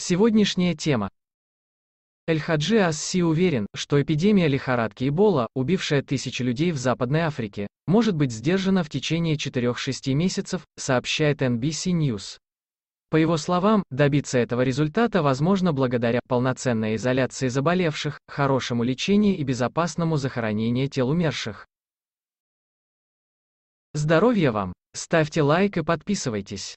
Сегодняшняя тема. Эль-Хаджи Ас-Си уверен, что эпидемия лихорадки Эбола, убившая тысячи людей в Западной Африке, может быть сдержана в течение 4-6 месяцев, сообщает NBC News. По его словам, добиться этого результата возможно благодаря полноценной изоляции заболевших, хорошему лечению и безопасному захоронению тел умерших. Здоровья вам! Ставьте лайк и подписывайтесь.